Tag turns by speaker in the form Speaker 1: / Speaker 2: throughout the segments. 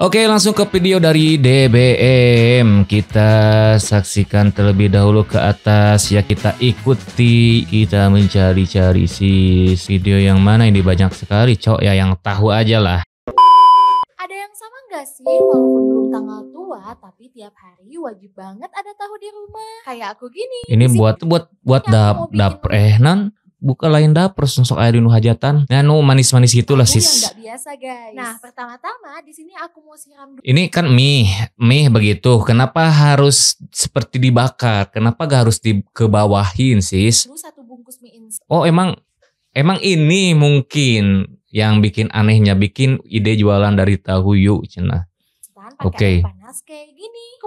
Speaker 1: Oke langsung ke video dari DBM Kita saksikan terlebih dahulu ke atas Ya kita ikuti Kita mencari-cari si video yang mana ini banyak sekali Cok ya yang tahu aja lah
Speaker 2: Ada yang sama gak sih walaupun belum tanggal tua Tapi tiap hari wajib banget ada tahu di rumah Kayak aku gini Ini buat
Speaker 1: buat buat dap, dap eh non buka lain dapur sosok air nu hajatan nganu ya, manis-manis gitulah iya, sis yang
Speaker 2: biasa guys nah pertama-tama di sini aku mau
Speaker 1: siram dulu. ini kan mie mie begitu kenapa harus seperti dibakar kenapa gak harus dikebawahin sis Lu satu bungkus mie instan oh emang emang ini mungkin yang bikin anehnya bikin ide jualan dari tahu yuk cina oke okay.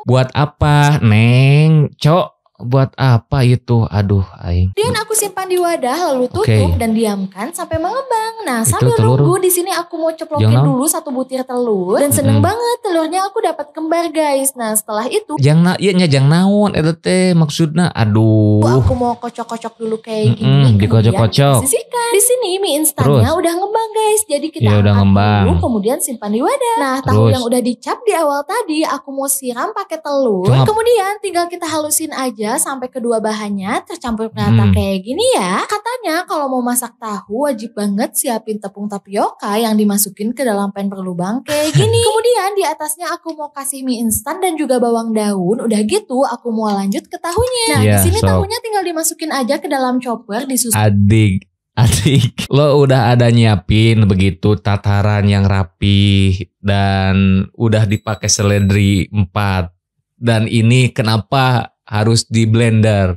Speaker 1: buat apa neng cok buat apa itu aduh aing
Speaker 2: dan aku simpan di wadah lalu tutup okay. dan diamkan sampai mengembang nah itu sambil telur. nunggu di sini aku mau ceplokin Jangan. dulu satu butir telur dan seneng hmm. banget telurnya aku dapat kembar guys nah setelah itu
Speaker 1: jang na iya nya jang naon eta teh maksudnya aduh aku
Speaker 2: mau kocok-kocok dulu kayak gini hmm, dikocok-kocok sisihkan di sini mie instannya udah ngembang guys jadi kita ya, udah ngembang. dulu kemudian simpan di wadah nah tahu yang udah dicap di awal tadi aku mau siram pakai telur Cuma. kemudian tinggal kita halusin aja 3 sampai kedua bahannya tercampur merata hmm. kayak gini ya. Katanya kalau mau masak tahu wajib banget siapin tepung tapioka yang dimasukin ke dalam pan berlubang kayak gini. Kemudian di atasnya aku mau kasih mie instan dan juga bawang daun. Udah gitu aku mau lanjut ke tahunya. Nah, yeah, di sini so. tahunya tinggal dimasukin aja ke dalam chopper disusun.
Speaker 1: Adik Adik, lo udah ada nyiapin begitu tataran yang rapi dan udah dipakai seledri empat dan ini kenapa harus di blender.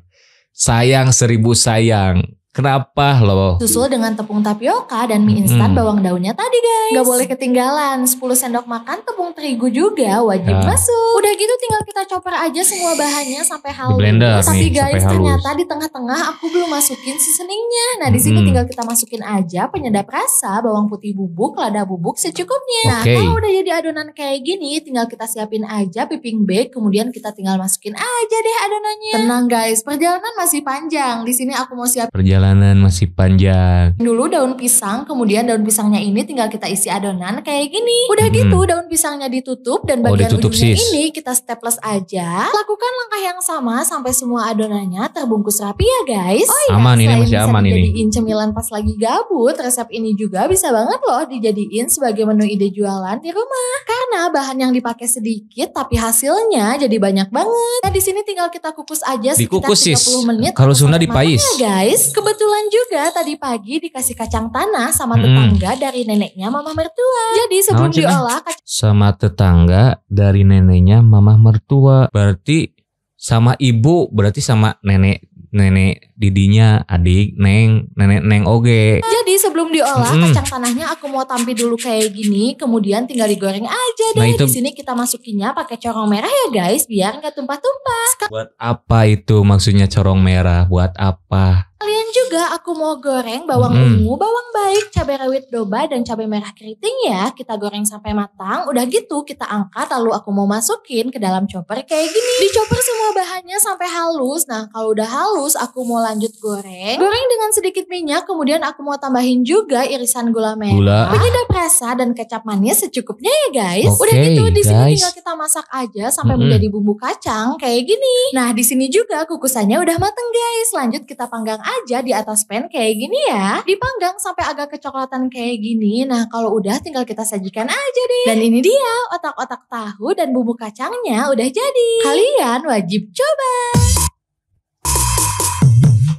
Speaker 1: Sayang seribu sayang. Kenapa loh? Susul
Speaker 2: dengan tepung tapioka dan mie instan hmm. bawang daunnya tadi guys. Gak boleh ketinggalan, 10 sendok makan tepung terigu juga wajib nah. masuk. Udah gitu tinggal kita chopper aja semua bahannya sampai halus. Di blender Tapi nih, guys ternyata di tengah-tengah aku belum masukin seasoningnya. Nah di sini hmm. tinggal kita masukin aja penyedap rasa, bawang putih bubuk, lada bubuk secukupnya. Okay. Nah kalau udah jadi adonan kayak gini tinggal kita siapin aja piping bag. Kemudian kita tinggal masukin aja deh adonannya. Tenang guys, perjalanan masih panjang. Di sini aku mau siap.
Speaker 1: Perjalanan perjalanan masih panjang.
Speaker 2: Dulu daun pisang, kemudian daun pisangnya ini tinggal kita isi adonan kayak gini. Udah hmm. gitu daun pisangnya ditutup dan oh, bagian oh, ditutup, ujungnya sis. ini kita staples aja. Lakukan langkah yang sama sampai semua adonannya terbungkus rapi ya guys. Oh iya, aman
Speaker 1: ini masih aman ini. Jadiin
Speaker 2: cemilan pas lagi gabut, resep ini juga bisa banget loh dijadiin sebagai menu ide jualan di rumah. Karena karena bahan yang dipakai sedikit tapi hasilnya jadi banyak banget. Nah, di sini tinggal kita kukus aja sekitar Dikukus, sis. menit. Kalau Sunda dipais. Ya, guys, kebetulan juga tadi pagi dikasih kacang tanah sama hmm. tetangga dari neneknya mama mertua. Jadi sebelum diolah kacang...
Speaker 1: sama tetangga dari neneknya mama mertua. Berarti sama ibu berarti sama nenek nenek didinya adik neng nenek neng oge
Speaker 2: jadi sebelum diolah hmm. kacang tanahnya aku mau tampil dulu kayak gini kemudian tinggal digoreng aja deh nah, itu... di sini kita masukinnya pakai corong merah ya guys biar nggak tumpah-tumpah buat
Speaker 1: apa itu maksudnya corong merah buat apa
Speaker 2: juga aku mau goreng bawang hmm. ungu, bawang baik, cabai rawit doba dan cabai merah keriting ya. Kita goreng sampai matang. Udah gitu kita angkat lalu aku mau masukin ke dalam chopper kayak gini. Di chopper semua bahannya sampai halus. Nah, kalau udah halus aku mau lanjut goreng. Goreng dengan sedikit minyak, kemudian aku mau tambahin juga irisan gula merah, gula. penyedap rasa dan kecap manis secukupnya ya guys. Okay, udah gitu di sini tinggal kita masak aja sampai -hmm. menjadi bumbu kacang kayak gini. Nah, di sini juga kukusannya udah mateng guys. Lanjut kita panggang aja di atas pan kayak gini ya. Dipanggang sampai agak kecoklatan kayak gini. Nah kalau udah tinggal kita sajikan aja deh. Dan ini dia otak-otak tahu dan bumbu kacangnya udah jadi. Kalian wajib coba.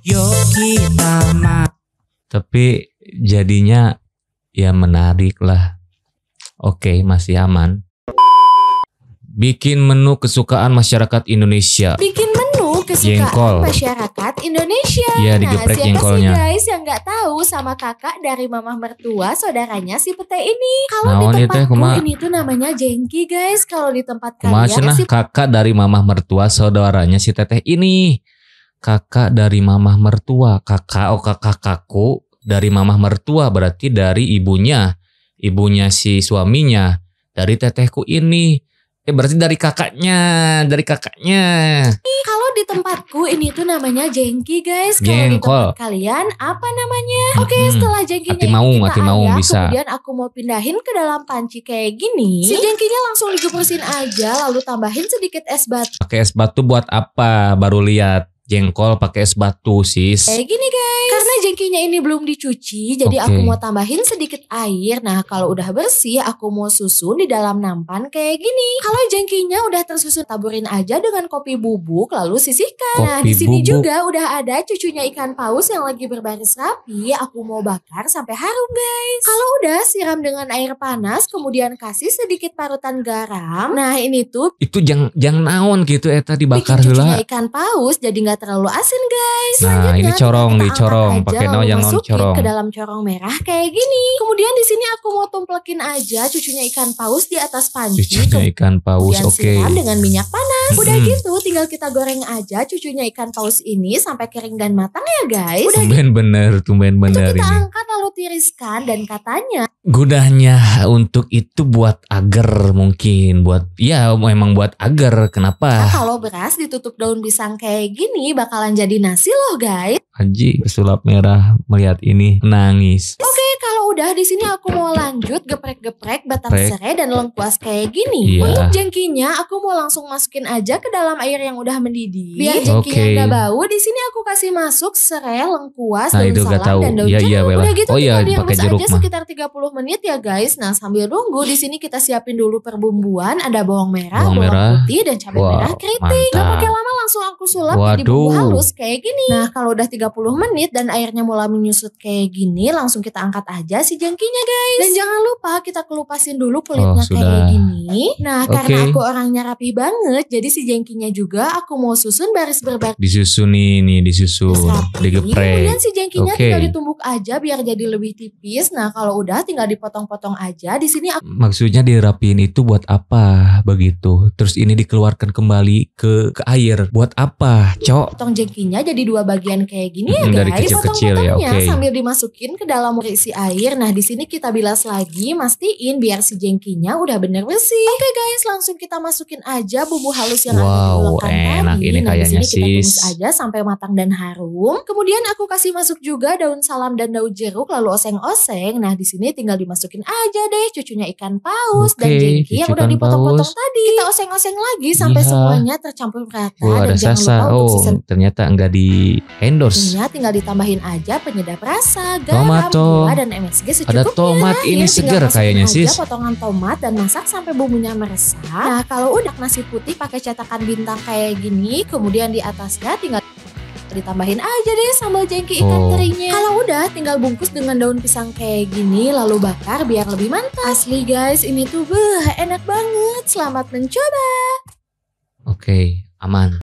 Speaker 1: Yogi Mama. Tapi jadinya ya menarik lah. Oke masih aman. Bikin menu kesukaan masyarakat Indonesia.
Speaker 2: Bikin kesukaan Jengkol. masyarakat Indonesia. Iya, digeprek jengkolnya. Sih guys yang nggak tahu sama kakak dari mamah mertua saudaranya si pete ini. Kalau nah, di tempatku ini tuh namanya jengki guys. Kalau di tempat kalian si
Speaker 1: kakak dari mamah mertua saudaranya si teteh ini. Kakak dari mamah mertua, kakak oh kakak kakakku dari mamah mertua berarti dari ibunya, ibunya si suaminya, dari tetehku ini Ya berarti dari kakaknya, dari kakaknya.
Speaker 2: Ih, kalau di tempatku ini tuh namanya jengki guys. Kalau di tempat kalian apa namanya? Hmm, Oke, okay, setelah jengkinya hati mau, kita hati mau ayah, bisa. Kemudian aku mau pindahin ke dalam panci kayak gini. Si jengkinya langsung digemusin aja, lalu tambahin sedikit es batu.
Speaker 1: Pakai es batu buat apa? Baru lihat jengkol pakai es batu sis. Kayak
Speaker 2: gini guys cengkinya ini belum dicuci, jadi okay. aku mau tambahin sedikit air. Nah, kalau udah bersih, aku mau susun di dalam nampan kayak gini. Kalau jengkinya udah tersusun, taburin aja dengan kopi bubuk lalu sisihkan. Nah, kopi nah, di sini bubuk. juga udah ada cucunya ikan paus yang lagi berbaris rapi. Aku mau bakar sampai harum, guys. Kalau udah siram dengan air panas, kemudian kasih sedikit parutan garam. Nah, ini tuh
Speaker 1: itu jangan jang naon gitu eta ya, dibakar heula.
Speaker 2: ikan paus jadi nggak terlalu asin, guys.
Speaker 1: Nah, ini corong, nih corong volcano lalu yang non corong ke dalam
Speaker 2: corong merah kayak gini. Kemudian di sini aku mau tumplekin aja cucunya ikan paus di atas panci.
Speaker 1: Cucunya ikan paus, oke. Okay. dengan
Speaker 2: minyak panas. Hmm. Udah gitu tinggal kita goreng aja cucunya ikan paus ini sampai kering dan matang ya guys. Udah
Speaker 1: tumben gitu. bener, tumben bener Itu kita ini.
Speaker 2: angkat tiriskan dan katanya
Speaker 1: gunanya untuk itu buat agar mungkin buat ya memang buat agar kenapa nah,
Speaker 2: kalau beras ditutup daun pisang kayak gini bakalan jadi nasi loh guys
Speaker 1: Haji pesulap merah melihat ini nangis
Speaker 2: oke okay udah di sini aku mau lanjut geprek-geprek batang Prek. serai dan lengkuas kayak gini. Iya. Untuk jengkinya aku mau langsung masukin aja ke dalam air yang udah mendidih. Biar jengkinya okay. gak bau, di sini aku kasih masuk serai, lengkuas, nah, daun salam tahu. dan daun ya, jeruk. Iya, udah gitu oh, iya, pakai aja mah. sekitar 30 menit ya guys. Nah, sambil nunggu di sini kita siapin dulu perbumbuan, ada bawang merah, bawang, bawang merah. putih dan cabai wow, merah keriting. Gak pakai lama langsung aku sulap Waduh. jadi bumbu halus kayak gini. Nah kalau udah 30 menit dan airnya mulai menyusut kayak gini langsung kita angkat aja si jengkinya, guys. Dan jangan lupa kita kelupasin dulu oh, kulitnya oh, kayak gini. Nah okay. karena aku orangnya rapi banget jadi si jengkinya juga aku mau susun baris berbaris.
Speaker 1: Disusun ini disusun, Rapi. Nah, digeprek. Kemudian si jengkinya okay. tinggal
Speaker 2: ditumbuk aja biar jadi lebih tipis. Nah kalau udah tinggal dipotong-potong aja. Di sini aku... maksudnya
Speaker 1: dirapiin itu buat apa begitu? Terus ini dikeluarkan kembali ke ke air Buat apa, Cok?
Speaker 2: Potong jengkinya jadi dua bagian kayak gini hmm, ya, guys. Dari kecil-kecil ya, oke. Okay. Sambil dimasukin ke dalam isi air. Nah, di sini kita bilas lagi, mastiin biar si jengkinya udah bener bersih. Oke, okay, guys, langsung kita masukin aja bumbu halus yang wow, ada di enak ini nah, kayaknya sih. Kita tumis aja sampai matang dan harum. Kemudian aku kasih masuk juga daun salam dan daun jeruk lalu oseng-oseng. Nah, di sini tinggal dimasukin aja deh cucunya ikan paus okay, dan jengki yang udah dipotong-potong tadi. Kita oseng-oseng lagi sampai yeah. semuanya tercampur rata. Waduh, pada dan Sasa. lupa oh, untuk season...
Speaker 1: ternyata enggak di endorse.
Speaker 2: Iya, tinggal ditambahin aja penyedap rasa, garam, tomat, gula dan MSG secukupnya. Ada tomat iya, ini ya, segar kayaknya sih. potongan tomat dan masak sampai bumbunya meresap. Nah, kalau udah nasi putih pakai cetakan bintang kayak gini, kemudian di atasnya tinggal ditambahin aja deh sambal jengki ikan oh. keringnya. Kalau udah tinggal bungkus dengan daun pisang kayak gini lalu bakar biar lebih mantap. Asli guys, ini tuh beuh, enak banget. Selamat mencoba.
Speaker 1: Oke, okay, aman.